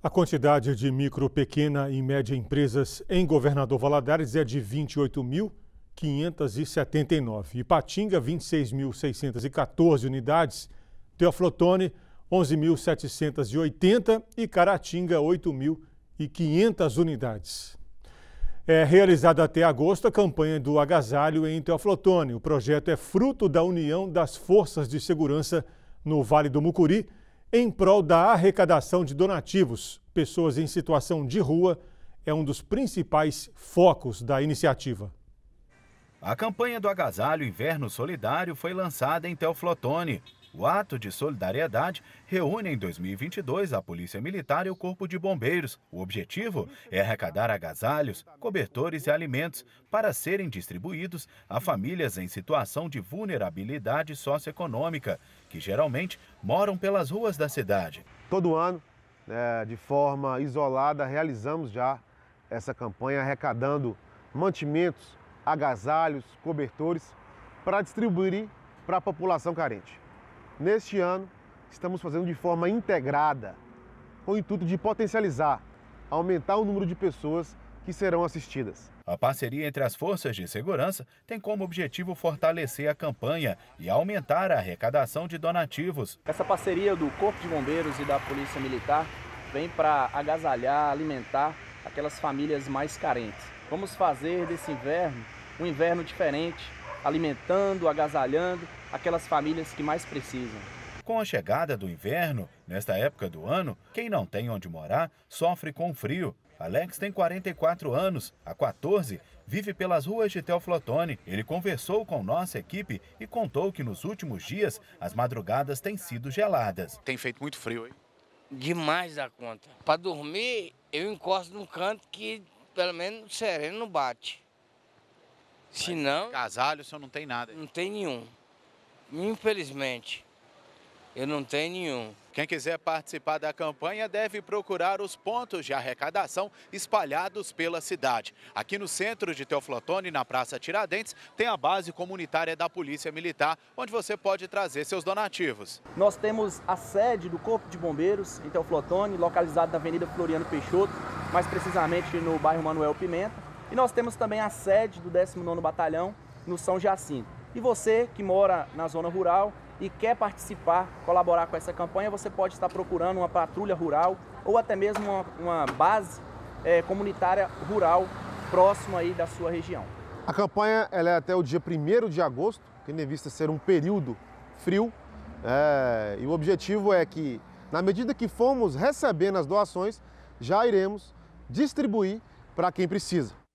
A quantidade de micro, pequena e média empresas em Governador Valadares é de 28.579. Ipatinga, 26.614 unidades. Teoflotone, 11.780 e Caratinga, 8.500 unidades. É realizada até agosto a campanha do agasalho em Teoflotone. O projeto é fruto da união das forças de segurança no Vale do Mucuri em prol da arrecadação de donativos. Pessoas em situação de rua é um dos principais focos da iniciativa. A campanha do Agasalho Inverno Solidário foi lançada em Teoflotone, o ato de solidariedade reúne em 2022 a Polícia Militar e o Corpo de Bombeiros. O objetivo é arrecadar agasalhos, cobertores e alimentos para serem distribuídos a famílias em situação de vulnerabilidade socioeconômica, que geralmente moram pelas ruas da cidade. Todo ano, né, de forma isolada, realizamos já essa campanha arrecadando mantimentos, agasalhos, cobertores para distribuir para a população carente. Neste ano, estamos fazendo de forma integrada, com o intuito de potencializar, aumentar o número de pessoas que serão assistidas. A parceria entre as forças de segurança tem como objetivo fortalecer a campanha e aumentar a arrecadação de donativos. Essa parceria do Corpo de Bombeiros e da Polícia Militar vem para agasalhar, alimentar aquelas famílias mais carentes. Vamos fazer desse inverno um inverno diferente, alimentando, agasalhando aquelas famílias que mais precisam. Com a chegada do inverno, nesta época do ano, quem não tem onde morar sofre com frio. Alex tem 44 anos, há 14, vive pelas ruas de Teoflotone. Ele conversou com nossa equipe e contou que nos últimos dias as madrugadas têm sido geladas. Tem feito muito frio, hein? Demais da conta. Para dormir, eu encosto num canto que pelo menos sereno não bate. Se não. Casalho, o senhor não tem nada. Não tem nenhum. Infelizmente, eu não tenho nenhum. Quem quiser participar da campanha deve procurar os pontos de arrecadação espalhados pela cidade. Aqui no centro de Teoflotone, na Praça Tiradentes, tem a base comunitária da Polícia Militar, onde você pode trazer seus donativos. Nós temos a sede do Corpo de Bombeiros em Teoflotone, localizado na Avenida Floriano Peixoto, mais precisamente no bairro Manuel Pimenta. E nós temos também a sede do 19º Batalhão, no São Jacinto. E você que mora na zona rural e quer participar, colaborar com essa campanha, você pode estar procurando uma patrulha rural ou até mesmo uma, uma base é, comunitária rural próxima aí da sua região. A campanha é até o dia 1 de agosto, que nem vista ser um período frio, é, e o objetivo é que, na medida que formos recebendo as doações, já iremos distribuir para quem precisa.